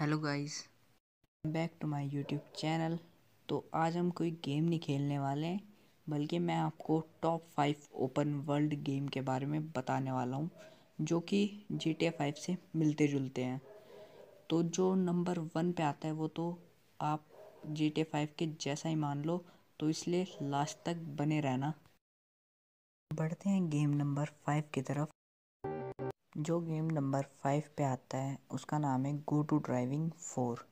hello guys back to my YouTube channel तो आज हम कोई गेम नहीं खेलने वाले हैं बल्कि मैं आपको top five open world game के बारे में बताने वाला हूँ जो कि जी टी फाइव से मिलते जुलते हैं तो जो नंबर वन पे आता है वो तो आप जी टी फाइव के जैसा ही मान लो तो इसलिए लास्ट तक बने रहना बढ़ते हैं गेम नंबर फाइव की तरफ जो गेम नंबर फाइव पे आता है उसका नाम है गो टू ड्राइविंग फोर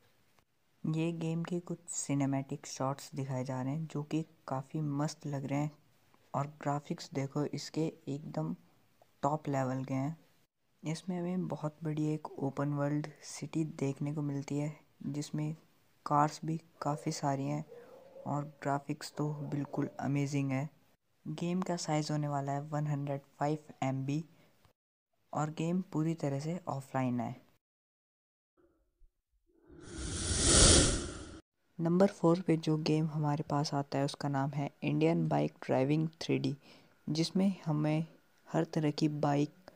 ये गेम के कुछ सिनेमैटिक शॉट्स दिखाए जा रहे हैं जो कि काफ़ी मस्त लग रहे हैं और ग्राफिक्स देखो इसके एकदम टॉप लेवल के हैं इसमें हमें बहुत बड़ी एक ओपन वर्ल्ड सिटी देखने को मिलती है जिसमें कार्स भी काफ़ी सारी हैं और ग्राफिक्स तो बिल्कुल अमेजिंग है गेम का साइज़ होने वाला है 105 हंड्रेड और गेम पूरी तरह से ऑफलाइन है नंबर फोर पे जो गेम हमारे पास आता है उसका नाम है इंडियन बाइक ड्राइविंग थ्री जिसमें हमें हर तरह की बाइक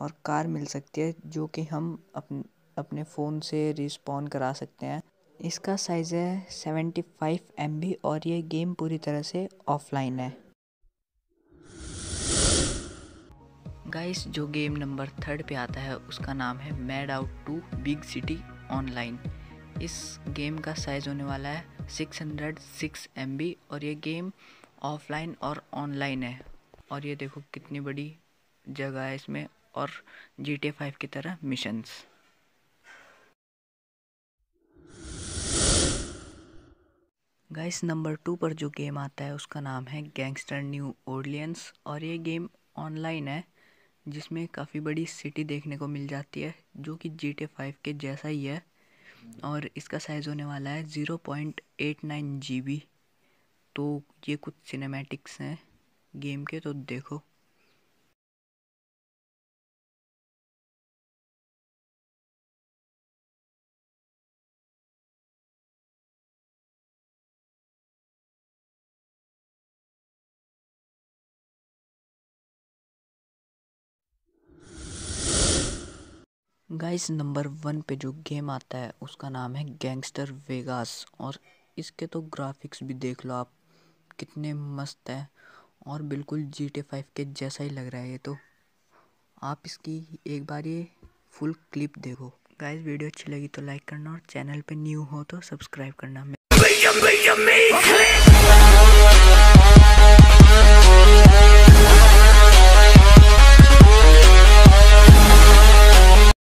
और कार मिल सकती है जो कि हम अपने अपने फ़ोन से रिस्पॉन करा सकते हैं इसका साइज़ है सेवेंटी फाइव एम और ये गेम पूरी तरह से ऑफलाइन है गाइस जो गेम नंबर थर्ड पे आता है उसका नाम है mad out two big city online इस गेम का साइज़ होने वाला है 606 एमबी और ये गेम ऑफलाइन और ऑनलाइन है और ये देखो कितनी बड़ी जगह है इसमें और जी टी फाइव की तरह मिशंस गाइस नंबर टू पर जो गेम आता है उसका नाम है गैंगस्टर न्यू ओरलियंस और ये गेम ऑनलाइन है जिसमें काफ़ी बड़ी सिटी देखने को मिल जाती है जो कि जी टी फाइव के जैसा ही है और इसका साइज़ होने वाला है zero point eight nine G B तो ये कुछ सिनेमैटिक्स हैं गेम के तो देखो गाइस नंबर वन पे जो गेम आता है उसका नाम है गैंगस्टर वेगास और इसके तो ग्राफिक्स भी देख लो आप कितने मस्त है और बिल्कुल जी टे फाइव के जैसा ही लग रहा है ये तो आप इसकी एक बार ये फुल क्लिप देखो गाइस वीडियो अच्छी लगी तो लाइक करना और चैनल पे न्यू हो तो सब्सक्राइब करना